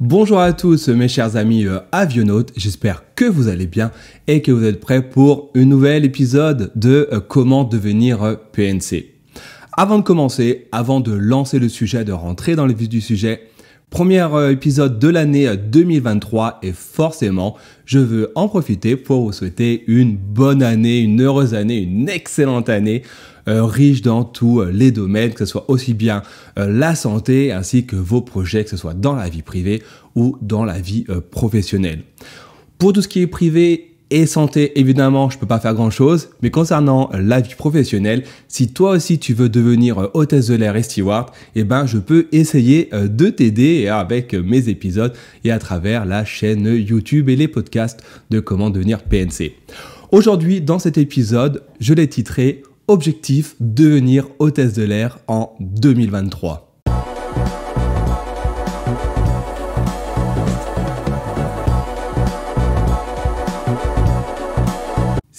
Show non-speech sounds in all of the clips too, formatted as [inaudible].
Bonjour à tous mes chers amis euh, j'espère que vous allez bien et que vous êtes prêts pour un nouvel épisode de euh, comment devenir euh, PNC. Avant de commencer, avant de lancer le sujet, de rentrer dans le vif du sujet, Premier euh, épisode de l'année 2023 euh, et forcément, je veux en profiter pour vous souhaiter une bonne année, une heureuse année, une excellente année. Euh, riche dans tous les domaines, que ce soit aussi bien la santé ainsi que vos projets, que ce soit dans la vie privée ou dans la vie professionnelle. Pour tout ce qui est privé, et santé, évidemment, je peux pas faire grand chose, mais concernant la vie professionnelle, si toi aussi tu veux devenir euh, hôtesse de l'air et steward, eh ben, je peux essayer euh, de t'aider avec euh, mes épisodes et à travers la chaîne YouTube et les podcasts de comment devenir PNC. Aujourd'hui, dans cet épisode, je l'ai titré Objectif devenir hôtesse de l'air en 2023.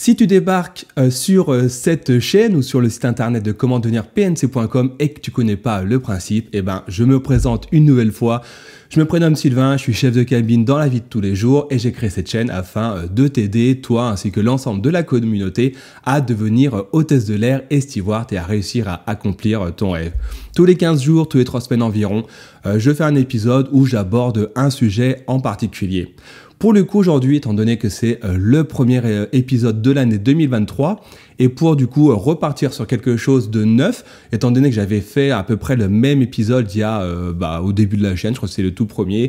Si tu débarques euh, sur euh, cette chaîne ou sur le site internet de comment devenir pnc.com et que tu connais pas le principe, eh ben, je me présente une nouvelle fois. Je me prénomme Sylvain, je suis chef de cabine dans la vie de tous les jours et j'ai créé cette chaîne afin euh, de t'aider, toi ainsi que l'ensemble de la communauté, à devenir hôtesse de l'air et steward et à réussir à accomplir ton rêve. Tous les 15 jours, tous les 3 semaines environ, je fais un épisode où j'aborde un sujet en particulier. Pour le coup, aujourd'hui, étant donné que c'est euh, le premier euh, épisode de l'année 2023, et pour du coup repartir sur quelque chose de neuf, étant donné que j'avais fait à peu près le même épisode il y a, euh, bah, au début de la chaîne, je crois que c'est le tout premier,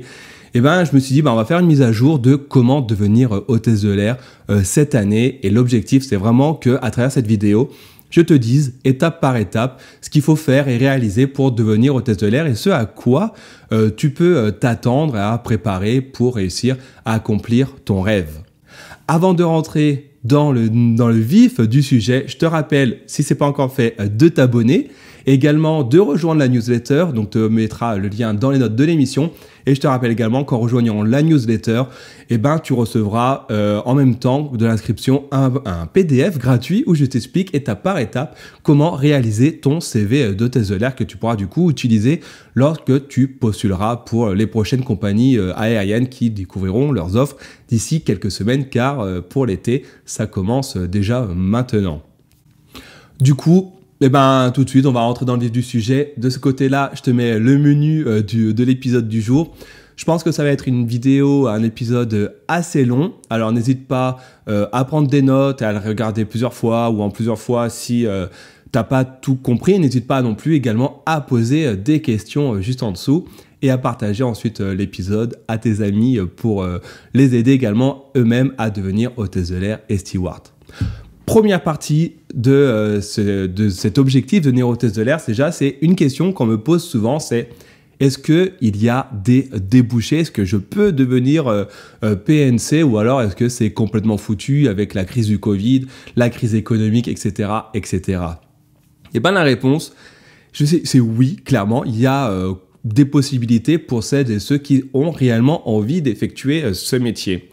et eh ben je me suis dit bah, on va faire une mise à jour de comment devenir hôtesse de l'air cette année et l'objectif c'est vraiment que à travers cette vidéo je te dise étape par étape ce qu'il faut faire et réaliser pour devenir hôtesse de l'air et ce à quoi euh, tu peux euh, t'attendre à préparer pour réussir à accomplir ton rêve. Avant de rentrer dans le, vif du sujet, je te rappelle, si ce n'est pas encore fait, euh, de t'abonner Également de rejoindre la newsletter, donc te mettra le lien dans les notes de l'émission. Et je te rappelle également qu'en rejoignant la newsletter, eh ben, tu recevras euh, en même temps de l'inscription un, PDF gratuit où je t'explique étape par étape comment réaliser ton CV de l'air que tu pourras du coup utiliser lorsque tu postuleras pour les prochaines compagnies euh, aériennes qui découvriront leurs offres d'ici quelques semaines car euh, pour l'été, ça commence déjà maintenant. Du coup, eh ben, tout de suite, on va rentrer dans le vif du sujet. De ce côté-là, je te mets le menu euh, de l'épisode du jour. Je pense que ça va être une vidéo, un épisode euh, assez long. Alors n'hésite pas euh, à prendre des notes, à le regarder plusieurs fois ou en plusieurs fois si tu t'as pas tout compris. N'hésite pas non plus également à poser des questions juste en dessous et à partager ensuite l'épisode à tes amis pour les aider également eux-mêmes à devenir hôtesse de l'air et steward première partie de, euh, de cet objectif de neurotest de l'air, déjà, c'est une question qu'on me pose souvent, c'est est-ce qu'il y a des débouchés Est-ce que je peux devenir euh, euh, PNC ou alors est-ce que c'est complètement foutu avec la crise du Covid, la crise économique, etc. etc. Et ben la réponse, je sais, c'est oui, clairement, il y a des possibilités pour celles et ceux qui ont réellement envie d'effectuer ce métier.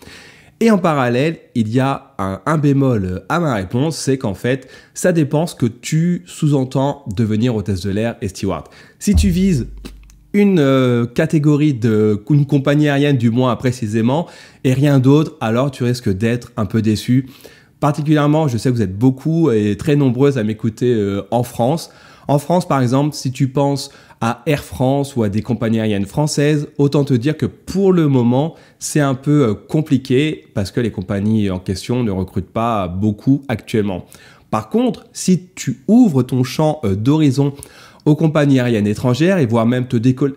Et en parallèle, il y a un, bémol euh, à ma réponse, c'est qu'en fait, ça dépend ce que tu sous-entends devenir hôtesse de l'air et steward. Si tu vises une euh, catégorie de une compagnie aérienne du moins précisément et rien d'autre, alors tu risques d'être un peu déçu. Particulièrement, je sais que vous êtes beaucoup et très nombreuses à m'écouter euh, en France. En France, par exemple, si tu penses à Air France ou à des compagnies aériennes françaises, autant te dire que pour le moment, c'est un peu euh, compliqué parce que les compagnies en question ne recrutent pas beaucoup actuellement. Par contre, si tu ouvres ton champ euh, d'horizon aux compagnies aériennes étrangères et voire même te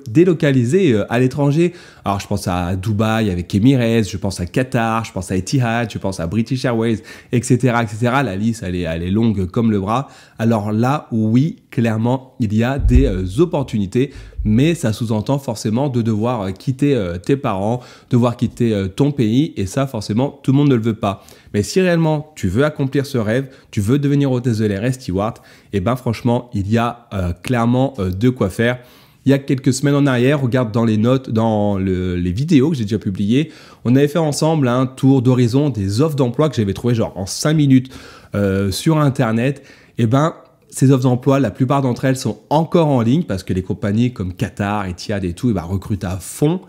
délocaliser euh, à l'étranger alors je pense à Dubaï avec Emirates, je pense à Qatar, je pense à Etihad, je pense à British Airways, etc. etc. La liste, elle est, elle est longue comme le bras. Alors là, oui, clairement, il y a des euh, opportunités, mais ça sous-entend forcément de devoir euh, quitter euh, tes parents, devoir quitter ton pays, et ça, forcément, tout le monde ne le veut pas. Mais si réellement tu veux accomplir ce rêve, tu veux devenir hôtesse de l'air et steward, eh ben franchement, il y a clairement de quoi faire il y a quelques semaines en arrière, regarde dans les notes, dans les vidéos que j'ai déjà publiées, on avait fait ensemble un tour d'horizon des offres d'emploi que j'avais trouvé genre en 5 minutes euh, sur Internet. Et eh ben, ces offres d'emploi, la plupart d'entre elles sont encore en ligne parce que les compagnies comme Qatar, Etihad et tout, et eh ben, recrutent à fond.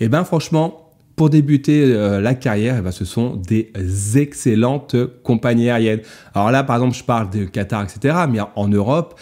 Et eh ben, franchement, pour débuter euh, la carrière, et ben ce sont des excellentes compagnies aériennes. Alors là, par exemple, je parle de Qatar, etc. Mais en Europe,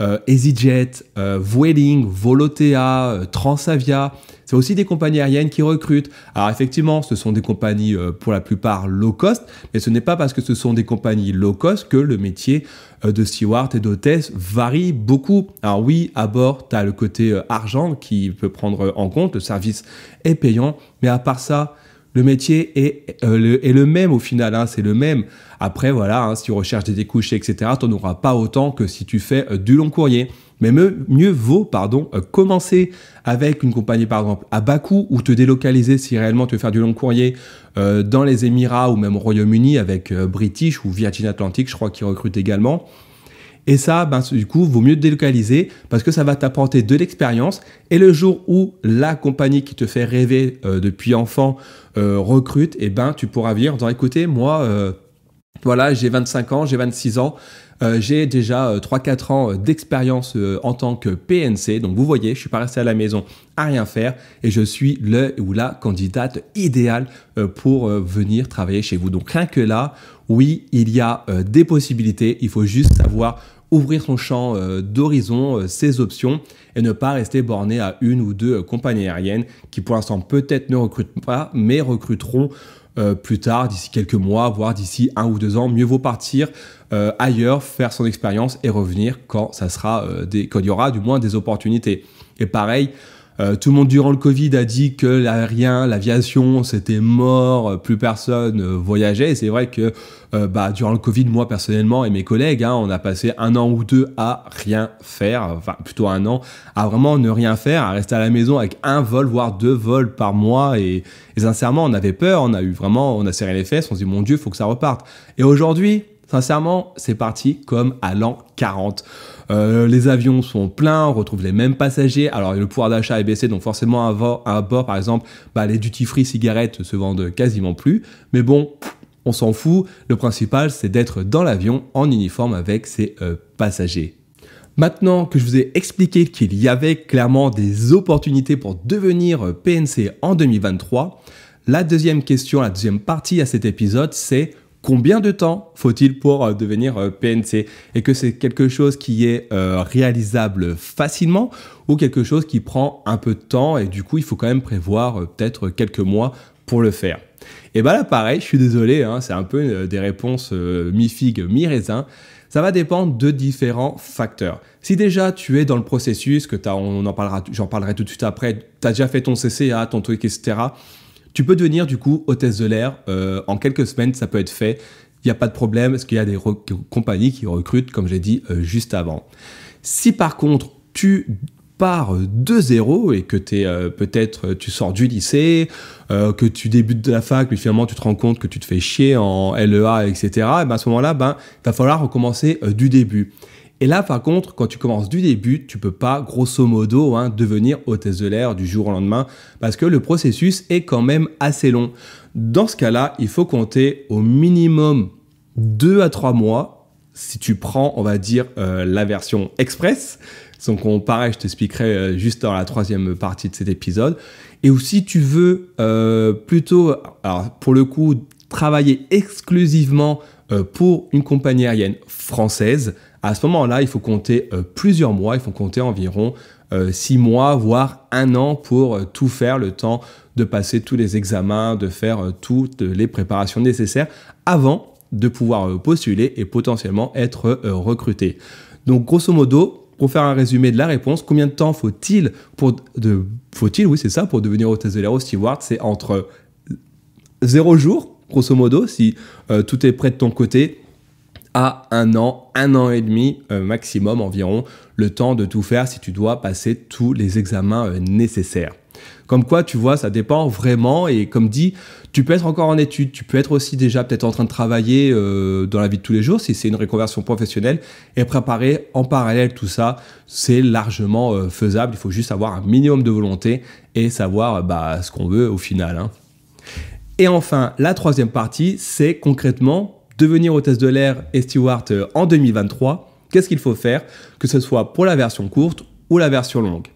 euh, EasyJet, euh, Vueling, Volotea, euh, Transavia. C'est aussi des compagnies aériennes qui recrutent. Alors effectivement, ce sont des compagnies pour la plupart low cost, mais ce n'est pas parce que ce sont des compagnies low cost que le métier de steward et d'hôtesse varie beaucoup. Alors oui, à bord, tu as le côté argent qui peut prendre en compte, le service est payant, mais à part ça, le métier est, euh, le, est le même au final, hein, c'est le même. Après, voilà, hein, si tu recherches des découchés, etc., tu n'auras pas autant que si tu fais euh, du long courrier. Mais mieux, vaut pardon, euh, commencer avec une compagnie, par exemple, à bas coût ou te délocaliser si réellement tu veux faire du long courrier dans les Émirats ou même au Royaume-Uni avec British ou Virgin Atlantic, je crois qu'ils recrutent également. Et ça, ben, du coup, vaut mieux te délocaliser parce que ça va t'apporter de l'expérience. Et le jour où la compagnie qui te fait rêver euh, depuis enfant euh, recrute, eh ben, tu pourras venir en disant, écoutez, moi, euh, voilà, j'ai 25 ans, j'ai 26 ans. j'ai déjà 3-4 ans d'expérience en tant que PNC. Donc vous voyez, je ne suis pas resté à la maison à rien faire et je suis le ou la candidate idéale pour venir travailler chez vous. Donc rien que là, oui, il y a des possibilités. Il faut juste savoir ouvrir son champ euh, d'horizon, euh, ses options, et ne pas rester borné à une ou deux euh, compagnies aériennes qui pour l'instant peut-être ne recrutent pas, mais recruteront plus tard, d'ici quelques mois, voire d'ici un ou deux ans. Mieux vaut partir ailleurs, faire son expérience et revenir quand ça sera des, quand il y aura du moins des opportunités. Et pareil, euh, tout le monde durant le Covid a dit que l'aérien, l'aviation, c'était mort, euh, plus personne euh, voyageait. c'est vrai que bah, durant le Covid, moi personnellement et mes collègues, hein, on a passé un an ou deux à rien faire, enfin plutôt un an, à vraiment ne rien faire, à rester à la maison avec un vol, voire deux vols par mois. Et, sincèrement, on avait peur, on a eu vraiment, on a serré les fesses, on s'est dit mon Dieu, faut que ça reparte. Et aujourd'hui, sincèrement, c'est parti comme à l'an 40. Euh, les avions sont pleins, on retrouve les mêmes passagers. Alors le pouvoir d'achat est baissé, donc forcément à, bord, par exemple, bah, les duty free cigarettes se vendent quasiment plus. Mais bon, on s'en fout. Le principal, c'est d'être dans l'avion en uniforme avec ses euh, passagers. Maintenant que je vous ai expliqué qu'il y avait clairement des opportunités pour devenir euh, PNC en 2023, la deuxième question, la deuxième partie à cet épisode, c'est combien de temps faut-il pour euh, devenir euh, PNC et que c'est quelque chose qui est euh, réalisable facilement ou quelque chose qui prend un peu de temps et du coup il faut quand même prévoir peut-être quelques mois pour le faire. Et eh ben là pareil, je suis désolé, hein, c'est un peu des réponses mi-figue, mi-raisin. Ça va dépendre de différents facteurs. Si déjà tu es dans le processus, que on en parlera, j'en parlerai tout de suite après, tu as déjà fait ton CCA, ton truc, etc tu peux devenir du coup hôtesse de l'air euh, en quelques semaines, ça peut être fait. Il n'y a pas de problème parce qu'il y a des compagnies qui recrutent, comme j'ai dit euh, juste avant. Si par contre tu pars de zéro et que t'es euh, peut-être tu sors du lycée, que tu débutes de la fac, mais finalement tu te rends compte que tu te fais chier en LEA, etc. Ben, à ce moment-là, ben va falloir recommencer du début. Et là, par contre, quand tu commences du début, tu peux pas, grosso modo, hein, devenir hôtesse de l'air du jour au lendemain, parce que le processus est quand même assez long. Dans ce cas-là, il faut compter au minimum deux à trois mois, si tu prends, on va dire, euh, la version express. Donc, on, pareil, je t'expliquerai euh, juste dans la troisième partie de cet épisode. Et aussi, tu veux euh, plutôt, alors pour le coup, travailler exclusivement euh, pour une compagnie aérienne française, à ce moment-là, il faut compter euh, plusieurs mois, il faut compter environ euh, six mois, voire un an pour tout faire, le temps de passer tous les examens, de faire toutes les préparations nécessaires avant de pouvoir postuler et potentiellement être recruté. Donc grosso modo, pour faire un résumé de la réponse, combien de temps faut-il pour de faut-il oui, c'est ça pour devenir hôtesse de l'air Steward, c'est entre 0 jours grosso modo, si euh, tout est prêt de ton côté, à un an, un an et demi euh, maximum environ, le temps de tout faire si tu dois passer tous les examens euh, nécessaires. Comme quoi, tu vois, ça dépend vraiment. Et comme dit, tu peux être encore en étude, tu peux être aussi déjà peut-être en train de travailler dans la vie de tous les jours si c'est une reconversion professionnelle et préparer en parallèle tout ça, c'est largement faisable. Il faut juste avoir un minimum de volonté et savoir bah, ce qu'on veut au final. Hein. Et enfin, la troisième partie, c'est concrètement devenir hôtesse de l'air et steward euh, en 2023. Qu'est-ce qu'il faut faire, que ce soit pour la version courte ou la version longue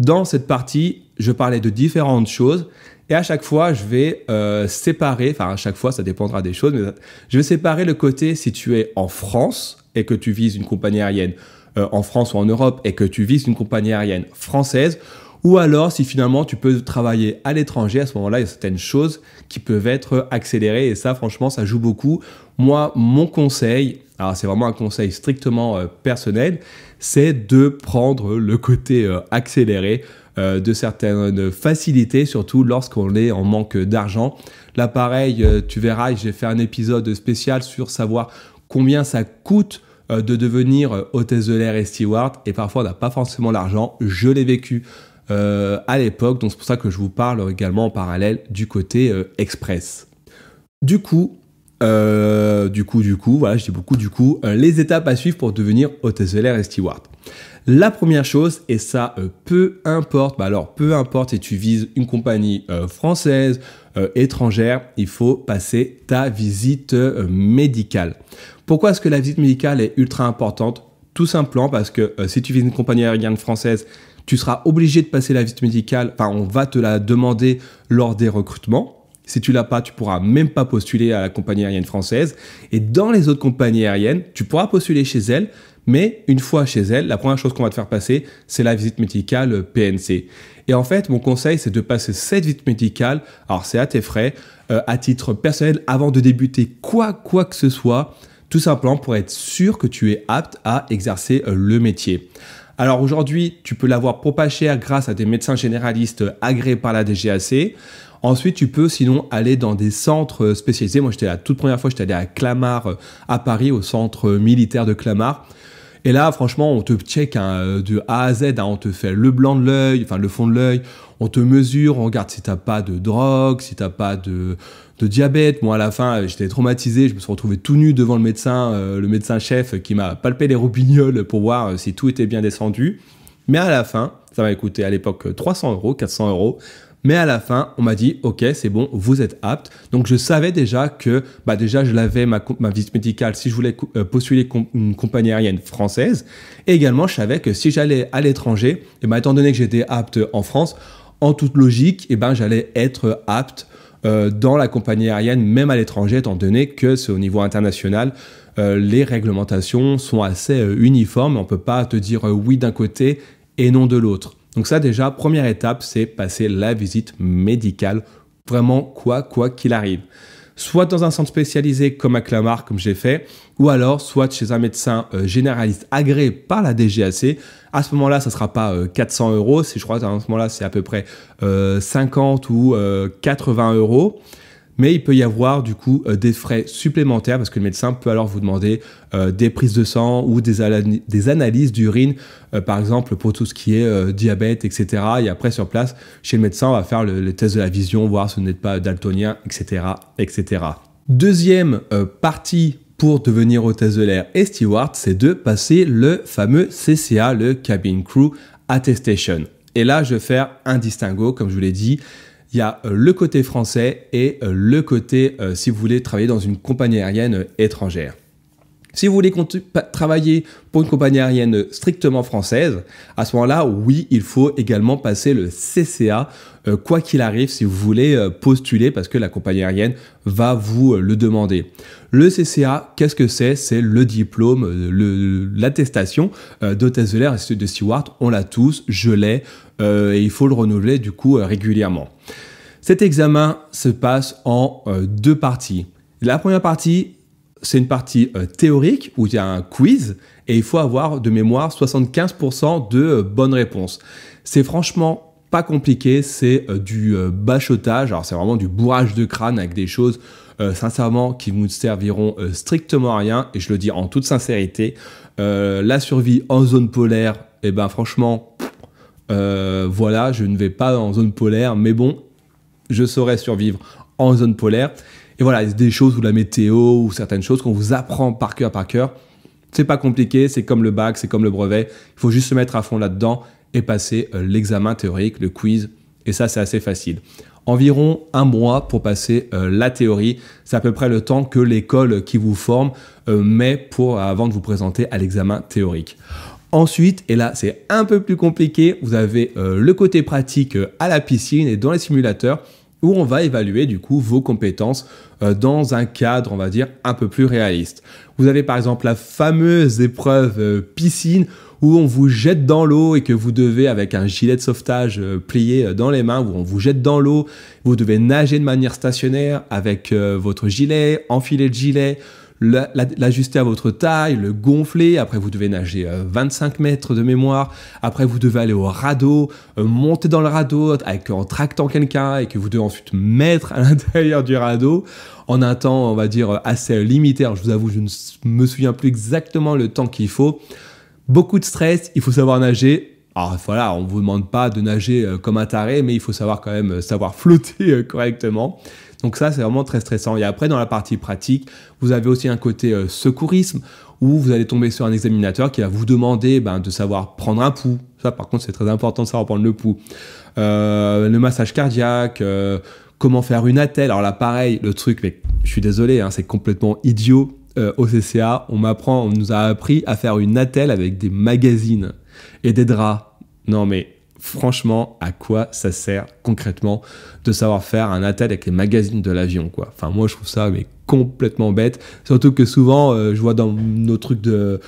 Dans cette partie, je parlais de différentes choses et à chaque fois, je vais euh, séparer, enfin à chaque fois, ça dépendra des choses, mais je vais séparer le côté si tu es en France et que tu vises une compagnie aérienne euh, en France ou en Europe et que tu vises une compagnie aérienne française ou alors, si finalement tu peux travailler à l'étranger, à ce moment-là, il y a certaines choses qui peuvent être accélérées et ça, franchement, ça joue beaucoup. Moi, mon conseil, alors c'est vraiment un conseil strictement euh, personnel, c'est de prendre le côté euh, accéléré euh, de certaines facilités, surtout lorsqu'on est en manque d'argent. Là, pareil, tu verras, j'ai fait un épisode spécial sur savoir combien ça coûte de devenir hôtesse de l'air et steward et parfois on n'a pas forcément l'argent. Je l'ai vécu euh, à l'époque, donc c'est pour ça que je vous parle également en parallèle du côté euh, express. Du coup, euh, du coup, du coup, voilà, je dis beaucoup du coup, les étapes à suivre pour devenir hôtesse de et steward. La première chose, et ça, peu importe, bah alors peu importe si tu vises une compagnie française, étrangère, il faut passer ta visite médicale. Pourquoi est-ce que la visite médicale est ultra importante Tout simplement parce que si tu vises une compagnie aérienne française tu seras obligé de passer la visite médicale, enfin on va te la demander lors des recrutements. Si tu l'as pas, tu pourras même pas postuler à la compagnie aérienne française. Et dans les autres compagnies aériennes, tu pourras postuler chez elles, mais une fois chez elles, la première chose qu'on va te faire passer, c'est la visite médicale PNC. Et en fait, mon conseil, c'est de passer cette visite médicale, alors c'est à tes frais, euh, à titre personnel, avant de débuter quoi, quoi que ce soit, tout simplement pour être sûr que tu es apte à exercer euh, le métier. Alors aujourd'hui, tu peux l'avoir pour pas cher grâce à des médecins généralistes agréés par la DGAC. Ensuite, tu peux sinon aller dans des centres spécialisés. Moi, j'étais la toute première fois, j'étais allé à Clamart, euh, à Paris, au centre militaire de Clamart. Et là, franchement, on te check hein, euh, de A à Z. Hein. on te fait le blanc de l'œil, enfin le fond de l'œil. On te mesure, on regarde si t'as pas de drogue, si t'as pas de, diabète. Moi, à la fin, euh, j'étais traumatisé. Je me suis retrouvé tout nu devant le médecin, euh, le médecin chef qui m'a palpé les roubignoles pour voir euh, si tout était bien descendu. Mais à la fin, ça m'a coûté à l'époque 300 euros, 400 euros. Mais à la fin, on m'a dit, OK, c'est bon, vous êtes apte. Donc, je savais déjà que, bah, déjà, je l'avais ma, ma, visite médicale si je voulais posséder postuler une compagnie aérienne française. Et également, je savais que si j'allais à l'étranger, et bah, étant donné que j'étais apte en France, en toute logique, et ben, j'allais être apte euh, dans la compagnie aérienne, même à l'étranger, étant donné que c'est au niveau international, euh, les réglementations sont assez euh, uniformes. On ne peut pas te dire oui d'un côté et non de l'autre. Donc ça déjà, première étape, c'est passer la visite médicale, vraiment quoi quoi qu'il arrive soit dans un centre spécialisé comme à Clamart, comme j'ai fait, ou alors soit chez un médecin euh, généraliste agréé par la DGAC. À ce moment-là, ça ne sera pas 400 euh, euros, je crois qu'à ce moment-là, c'est à peu près 50 euh, ou 80 euros. Mais il peut y avoir du coup euh, des frais supplémentaires parce que le médecin peut alors vous demander euh, des prises de sang ou des, des analyses d'urine, euh, par exemple pour tout ce qui est diabète, etc. Et après sur place, chez le médecin, on va faire le, le test de la vision, voir si vous n'êtes pas daltonien, etc., etc. Deuxième partie pour devenir hôtesse de l'air et steward, c'est de passer le fameux CCA, le Cabin Crew Attestation. Et là, je vais faire un distinguo, comme je vous l'ai dit il y a euh, le côté français et euh, le côté, euh, si vous voulez, travailler dans une compagnie aérienne étrangère. Si vous voulez travailler pour une compagnie aérienne strictement française, à ce moment-là, oui, il faut également passer le CCA, euh, quoi qu'il arrive, si vous voulez euh, postuler, parce que la compagnie aérienne va vous euh, le demander. Le CCA, qu'est-ce que c'est C'est le diplôme, l'attestation d'hôtesse de l'air et de steward. On l'a tous, je l'ai, et il faut le renouveler du coup régulièrement. Cet examen se passe en deux parties. La première partie, c'est une partie euh, théorique où il y a un quiz et il faut avoir de mémoire 75% de euh, bonnes réponses. C'est franchement pas compliqué, c'est euh, du bachotage, alors c'est vraiment du bourrage de crâne avec des choses sincèrement qui vous serviront strictement à rien et je le dis en toute sincérité. la survie en zone polaire, et eh ben franchement, voilà, je ne vais pas en zone polaire, mais bon, je saurais survivre en zone polaire. Et voilà, des choses ou la météo ou certaines choses qu'on vous apprend par cœur par cœur. C'est pas compliqué, c'est comme le bac, c'est comme le brevet. Il faut juste se mettre à fond là-dedans et passer euh, l'examen théorique, le quiz. Et ça, c'est assez facile. Environ un mois pour passer euh, la théorie. C'est à peu près le temps que l'école qui vous forme euh, met pour, avant de vous présenter à l'examen théorique. Ensuite, et là c'est un peu plus compliqué, vous avez le côté pratique à la piscine et dans les simulateurs où on va évaluer du coup vos compétences euh, dans un cadre, on va dire, un peu plus réaliste. Vous avez par exemple la fameuse épreuve euh, piscine où on vous jette dans l'eau et que vous devez, avec un gilet de sauvetage euh, plié dans les mains, où on vous jette dans l'eau, vous devez nager de manière stationnaire avec votre gilet, enfiler le gilet, l'ajuster à votre taille, le gonfler, après vous devez nager 25 euh, mètres de mémoire, après vous devez aller au radeau, euh, monter dans le radeau avec, en tractant quelqu'un et que vous devez ensuite mettre à [laughs] l'intérieur du radeau en un temps, on va dire, euh, assez limité. je vous avoue, je ne me souviens plus exactement le temps qu'il faut. Beaucoup de stress, il faut savoir nager, alors ah, voilà, on ne vous demande pas de nager comme un taré, mais il faut savoir quand même savoir [laughs] flotter correctement. Donc ça, c'est vraiment très stressant. Et après, dans la partie pratique, vous avez aussi un côté euh, secourisme où vous allez tomber sur un examinateur qui va vous demander ben, de savoir prendre un pouls. Ça, par contre, c'est très important de savoir prendre le pouls. Euh, le massage cardiaque, euh, comment faire une attelle. Alors là, pareil, le truc, mais je suis désolé, hein, c'est complètement idiot. au CCA, on m'apprend, on nous a appris à faire une attelle avec des magazines et des draps. Non mais franchement, à quoi ça sert concrètement de savoir faire un attaque avec les magazines de l'avion, quoi. Enfin, moi, je trouve ça mais complètement bête. Surtout que souvent, euh, je vois dans nos trucs de,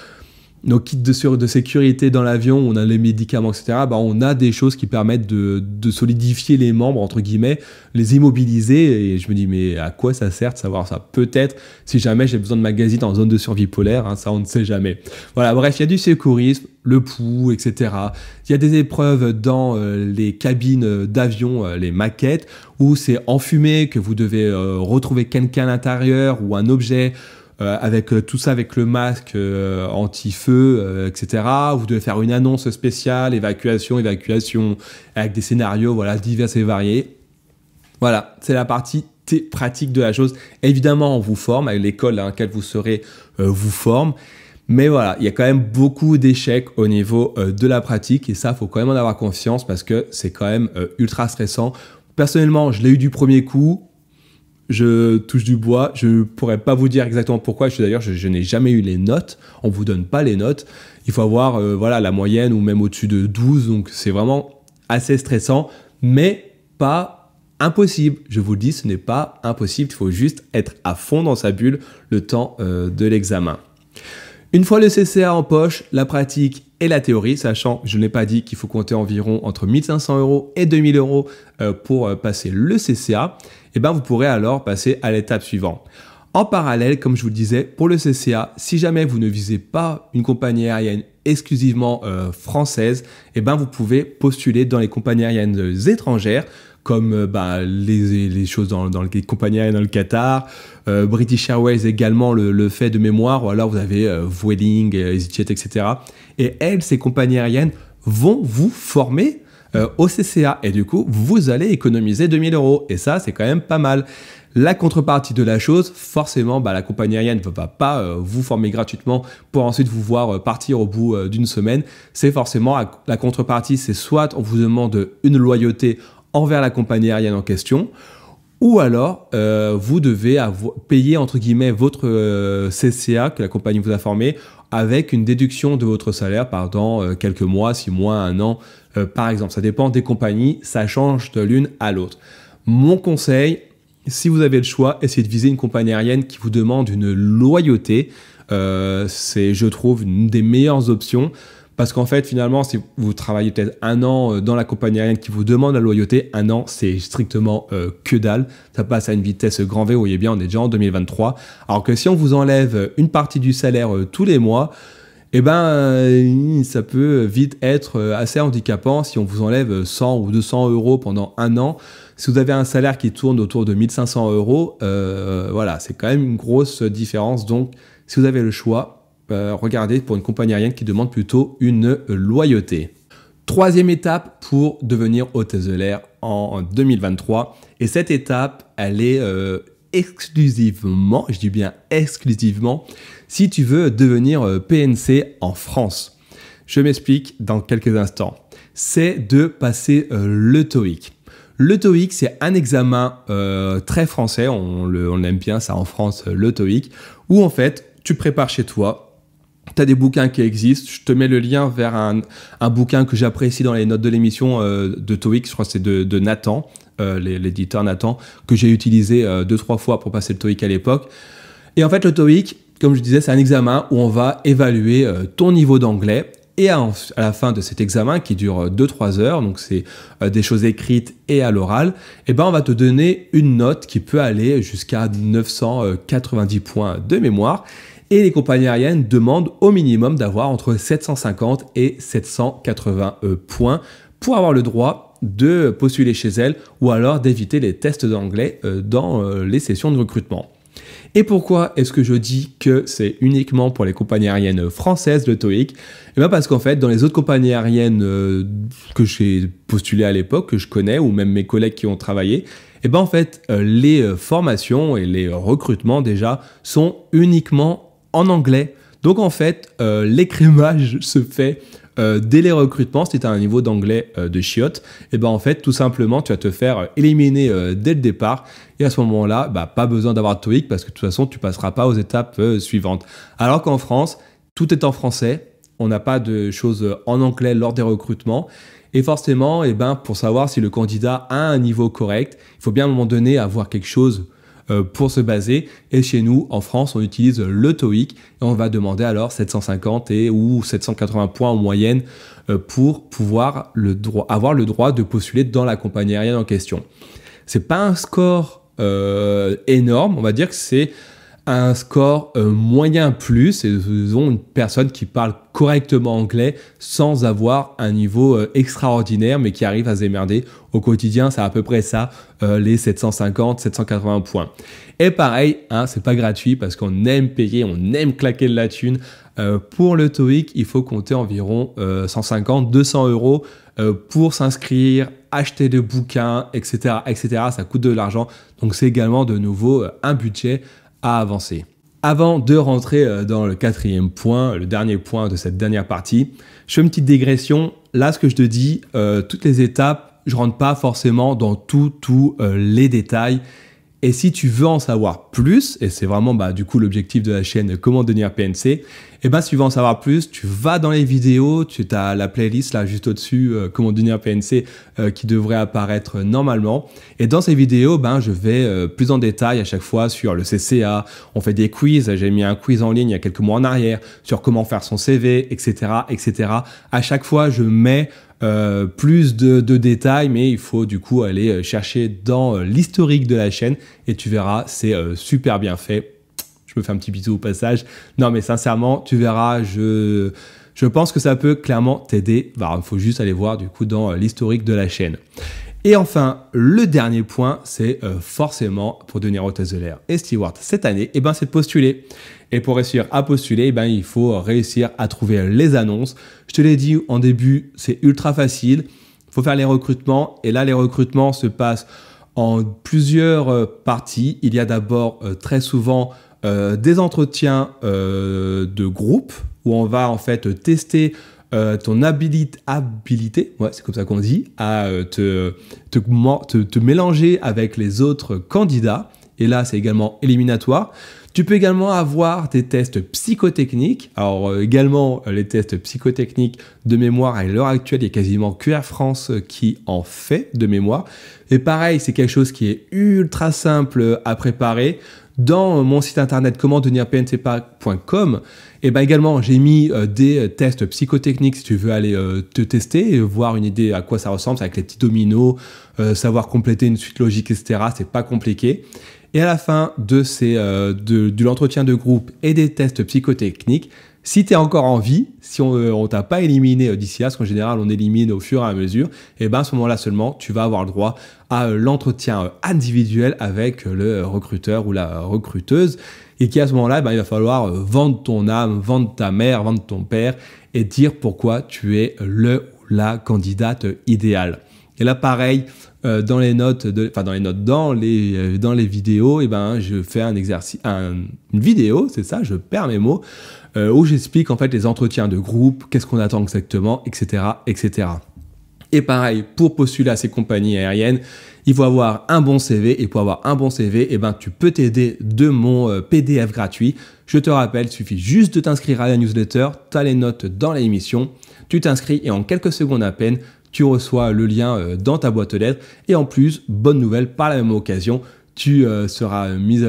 nos kits de, de sécurité dans l'avion, on a les médicaments, etc., bah, on a des choses qui permettent de, solidifier les membres, entre guillemets, les immobiliser. Et je me dis, mais à quoi ça sert de savoir ça Peut-être, si jamais j'ai besoin de magazine en zone de survie polaire, hein, ça on ne sait jamais. Voilà, bref, il y a du secourisme, le pouls, etc. Il y a des épreuves dans euh, les cabines d'avion, euh, les maquettes, où c'est enfumé, que vous devez euh, retrouver quelqu'un à l'intérieur ou un objet euh, avec euh, tout ça, avec le masque euh, anti-feu, etc. Vous devez faire une annonce spéciale, évacuation, évacuation, avec des scénarios, voilà, divers et variés. Voilà, c'est la partie pratique de la chose. Évidemment, on vous forme, l'école dans hein, laquelle vous serez vous forme. Mais voilà, il y a quand même beaucoup d'échecs au niveau de la pratique et ça, faut quand même en avoir confiance parce que c'est quand même ultra stressant. Personnellement, je l'ai eu du premier coup je touche du bois, je ne pourrais pas vous dire exactement pourquoi. D'ailleurs, je, n'ai jamais eu les notes. On vous donne pas les notes. Il faut avoir euh, voilà la moyenne ou même au-dessus de 12. Donc c'est vraiment assez stressant, mais pas impossible. Je vous le dis, ce n'est pas impossible. Il faut juste être à fond dans sa bulle le temps euh, de l'examen. Une fois le CCA en poche, la pratique et la théorie, sachant, je n'ai pas dit qu'il faut compter environ entre 1500 euros et 2000 euros euh, pour euh, passer le CCA, et eh ben vous pourrez alors passer à l'étape suivante. En parallèle, comme je vous le disais, pour le CCA, si jamais vous ne visez pas une compagnie aérienne exclusivement euh, française, et eh ben vous pouvez postuler dans les compagnies aériennes étrangères comme euh, bah, les, les, choses dans, les compagnies aériennes dans le Qatar, euh, British Airways également le, fait de mémoire, ou alors vous avez euh, Vueling, euh, EasyJet, etc. Et elles, ces compagnies aériennes, vont vous former au CCA et du coup, vous allez économiser 2000 euros. Et ça, c'est quand même pas mal. La contrepartie de la chose, forcément, bah, la compagnie aérienne ne va pas vous former gratuitement pour ensuite vous voir partir au bout d'une semaine. C'est forcément la contrepartie, c'est soit on vous demande une loyauté envers la compagnie aérienne en question, ou alors euh, vous devez payer entre guillemets votre euh, CCA que la compagnie vous a formé avec une déduction de votre salaire pendant euh, quelques mois, six mois, un an, par exemple. Ça dépend des compagnies, ça change de l'une à l'autre. Mon conseil, si vous avez le choix, essayez de viser une compagnie aérienne qui vous demande une loyauté. c'est, je trouve, une des meilleures options parce qu'en fait, finalement, si vous travaillez peut-être un an euh, dans la compagnie aérienne qui vous demande la loyauté, un an, c'est strictement euh, que dalle. Ça passe à une vitesse grand V, vous voyez bien, on est déjà en 2023. Alors que si on vous enlève euh, une partie du salaire tous les mois, eh ben, ça peut vite être assez handicapant si on vous enlève 100 ou 200 euros pendant un an. Si vous avez un salaire qui tourne autour de 1500 euros, voilà, c'est quand même une grosse différence. Donc, si vous avez le choix, euh, Regardez pour une compagnie aérienne qui demande plutôt une loyauté. Troisième étape pour devenir hôtesse de l'air en 2023. Et cette étape, elle est euh, exclusivement, je dis bien exclusivement, si tu veux devenir euh, PNC en France. Je m'explique dans quelques instants. C'est de passer le TOEIC. Le TOEIC, c'est un examen très français, on l'aime bien ça en France, le TOEIC, où en fait, tu prépares chez toi tu as des bouquins qui existent. Je te mets le lien vers un, bouquin que j'apprécie dans les notes de l'émission euh, de TOEIC, je crois que c'est de, de, Nathan, euh, l'éditeur Nathan, que j'ai utilisé euh, deux, trois fois pour passer le TOEIC à l'époque. Et en fait, le TOEIC, comme je disais, c'est un examen où on va évaluer ton niveau d'anglais. Et à, la fin de cet examen qui dure 2-3 heures, donc c'est des choses écrites et à l'oral, eh ben on va te donner une note qui peut aller jusqu'à 990 points de mémoire et les compagnies aériennes demandent au minimum d'avoir entre 750 et 780 euh, points pour avoir le droit de postuler chez elles ou alors d'éviter les tests d'anglais euh, dans euh, les sessions de recrutement. Et pourquoi est-ce que je dis que c'est uniquement pour les compagnies aériennes françaises le TOEIC Eh bien parce qu'en fait, dans les autres compagnies aériennes que j'ai postulées à l'époque, que je connais, ou même mes collègues qui ont travaillé, eh bien en fait, les formations et les recrutements déjà sont uniquement en anglais. Donc en fait, euh, l'écrémage [laughs] se fait euh, dès les recrutements, si tu as un niveau d'anglais euh, de chiotte, et eh ben en fait, tout simplement, tu vas te faire euh, éliminer dès le départ. Et à ce moment-là, bah, pas besoin d'avoir de TOEIC parce que de toute façon, tu passeras pas aux étapes suivantes. Alors qu'en France, tout est en français. On n'a pas de choses en anglais lors des recrutements. Et forcément, et eh ben, pour savoir si le candidat a un niveau correct, il faut bien à un moment donné avoir quelque chose euh, pour se baser. Et chez nous, en France, on utilise le TOEIC et on va demander alors 750 et ou 780 points en moyenne euh, pour pouvoir le droit, avoir le droit de postuler dans la compagnie aérienne en question. C'est pas un score euh, énorme, on va dire que c'est un score moyen plus, et nous une personne qui parle correctement anglais sans avoir un niveau euh, extraordinaire, mais qui arrive à se démerder. Au quotidien, c'est à peu près ça, euh, les 750, 780 points. Et pareil, hein, c'est pas gratuit parce qu'on aime payer, on aime claquer de la thune. Euh, pour le TOEIC, il faut compter environ 150, 200 euros pour s'inscrire, acheter des bouquins, etc., etc. Ça coûte de l'argent. Donc c'est également de nouveau un budget à avancer. Avant de rentrer euh, dans le quatrième point, le dernier point de cette dernière partie, je fais une petite dégression. Là, ce que je te dis, euh, toutes les étapes, je rentre pas forcément dans tous euh, les détails. Et si tu veux en savoir plus, et c'est vraiment bah, du coup l'objectif de la chaîne Comment devenir PNC, et eh ben, si tu veux en savoir plus, tu vas dans les vidéos, tu as la playlist là juste au-dessus, euh, comment devenir PNC, euh, qui devrait apparaître normalement. Et dans ces vidéos, ben, je vais euh, plus en détail à chaque fois sur le CCA. On fait des quiz, j'ai mis un quiz en ligne il y a quelques mois en arrière sur comment faire son CV, etc., etc. À chaque fois, je mets euh, plus de, détails, mais il faut du coup aller chercher dans l'historique de la chaîne et tu verras, c'est super bien fait je fais un petit bisou au passage. Non, mais sincèrement, tu verras, je, je pense que ça peut clairement t'aider. Bah, il faut juste aller voir du coup dans euh, l'historique de la chaîne. Et enfin, le dernier point, c'est euh, forcément pour devenir hôtesse de l'air et Stewart cette année, eh ben, c'est de postuler. Et pour réussir à postuler, eh ben, il faut euh, réussir à trouver les annonces. Je te l'ai dit en début, c'est ultra facile. Il faut faire les recrutements. Et là, les recrutements se passent en plusieurs parties. Il y a d'abord très souvent euh, des entretiens euh, de groupe où on va en fait tester euh, ton habilité, c'est comme ça qu'on dit, à te, te, mélanger avec les autres candidats. Et là, c'est également éliminatoire. Tu peux également avoir des tests psychotechniques. Alors également les tests psychotechniques de mémoire à l'heure actuelle, il n'y a quasiment que Air France qui en fait de mémoire. Et pareil, c'est quelque chose qui est ultra simple à préparer dans mon site internet comment devenir et eh ben également j'ai mis euh, des euh, tests psychotechniques si tu veux aller euh, te tester et voir une idée à quoi ça ressemble, avec les petits dominos, savoir compléter une suite logique, etc. C'est pas compliqué. Et à la fin de, ces, euh, de, l'entretien de groupe et des tests psychotechniques, si tu es encore en vie, si on, euh, ne t'a pas éliminé euh, d'ici là, parce qu'en général on élimine au fur et à mesure, et eh ben à ce moment-là seulement, tu vas avoir le droit à l'entretien individuel avec le recruteur ou la recruteuse, et qui à ce moment-là, eh ben, il va falloir vendre ton âme, vendre ta mère, vendre ton père, et dire pourquoi tu es le ou la candidate idéale. Et là pareil, euh, dans les notes, enfin dans les notes, dans les, euh, dans les vidéos, et eh ben je fais un exercice, une vidéo, c'est ça, je perds mes mots, euh, où j'explique en fait les entretiens de groupe, qu'est-ce qu'on attend exactement, etc., etc. Et pareil, pour postuler à ces compagnies aériennes, il faut avoir un bon CV et pour avoir un bon CV, et eh ben, tu peux t'aider de mon PDF gratuit. Je te rappelle, il suffit juste de t'inscrire à la newsletter, tu as les notes dans l'émission, tu t'inscris et en quelques secondes à peine, tu reçois le lien euh, dans ta boîte aux lettres. Et en plus, bonne nouvelle, par la même occasion, tu euh, seras euh, mis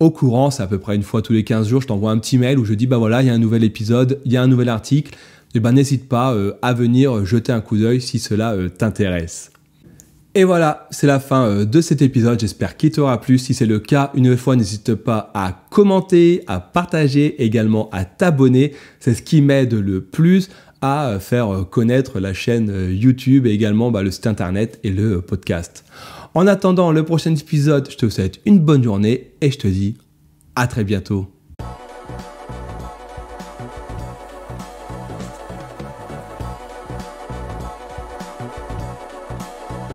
au courant, c'est à peu près une fois tous les 15 jours, je t'envoie un petit mail où je dis, bah voilà, il y a un nouvel épisode, il y a un nouvel article, et eh ben n'hésite pas à venir jeter un coup d'œil si cela t'intéresse. Et voilà, c'est la fin de cet épisode. J'espère qu'il t'aura plu. Si c'est le cas, une fois, n'hésite pas à commenter, à partager, également à t'abonner. C'est ce qui m'aide le plus à euh, faire euh, connaître la chaîne euh, YouTube et également bah, le site internet et le podcast. En attendant le prochain épisode, je te souhaite une bonne journée et je te dis à très bientôt.